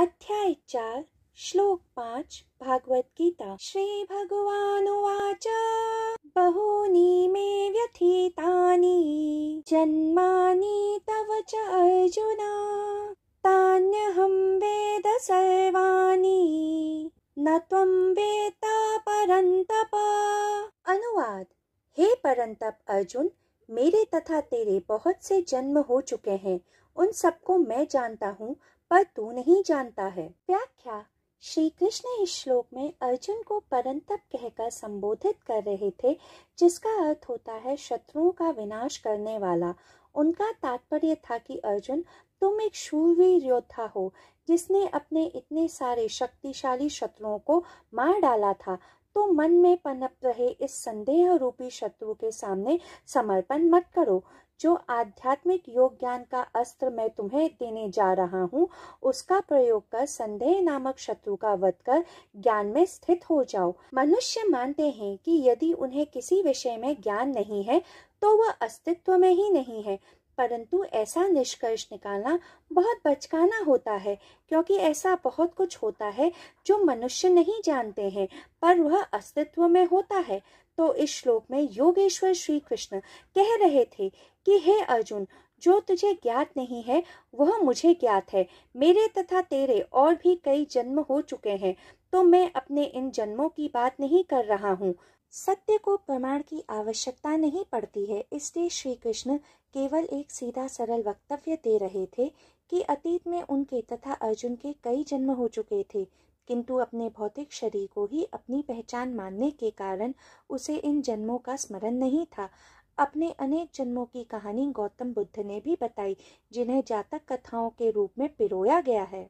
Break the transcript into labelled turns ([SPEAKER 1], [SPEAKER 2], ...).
[SPEAKER 1] अध्याय चार श्लोक पाँच भागवत गीता श्री भगवानुवाच बहूनी मे व्यथितानि जन्मानि तव च अर्जुन तान्यहं वेद सर्वाणि न त्वं वेता परन्तप अनुवाद हे परंतप अर्जुन मेरे तथा तेरे बहुत से जन्म हो चुके हैं उन सबको मैं जानता हूँ पर तू नहीं जानता है व्याख्या श्री कृष्ण इस श्लोक में अर्जुन को परंतप कहकर संबोधित कर रहे थे जिसका अर्थ होता है शत्रुओं का विनाश करने वाला उनका तात्पर्य था कि अर्जुन तुम एक शूरवीर योद्धा हो जिसने अपने इतने सारे शक्तिशाली शत्रुओं को मार डाला था तो मन में पनप रहे इस संदेह रूपी शत्रु के सामने समर्पण मत करो जो आध्यात्मिक योग ज्ञान का अस्त्र मैं तुम्हें देने जा रहा हूँ उसका प्रयोग कर संदेह नामक शत्रु का वध कर ज्ञान में स्थित हो जाओ मनुष्य मानते हैं कि यदि उन्हें किसी विषय में ज्ञान नहीं है तो वह अस्तित्व में ही नहीं है परंतु ऐसा निष्कर्ष निकालना बहुत बचकाना होता है क्योंकि ऐसा बहुत कुछ होता है जो मनुष्य नहीं जानते हैं पर वह अस्तित्व में होता है तो इस श्लोक में योगेश्वर श्री कृष्ण कह रहे थे कि हे अर्जुन जो तुझे ज्ञात नहीं है वह मुझे ज्ञात है मेरे तथा तेरे और भी कई जन्म हो चुके हैं तो मैं अपने इन जन्मों की बात नहीं कर रहा हूँ सत्य को प्रमाण की आवश्यकता नहीं पड़ती है इसलिए श्री कृष्ण केवल एक सीधा सरल वक्तव्य दे रहे थे कि अतीत में उनके तथा अर्जुन के कई जन्म हो चुके थे किंतु अपने भौतिक शरीर को ही अपनी पहचान मानने के कारण उसे इन जन्मों का स्मरण नहीं था अपने अनेक जन्मों की कहानी गौतम बुद्ध ने भी बताई जिन्हें जातक कथाओं के रूप में पिरोया गया है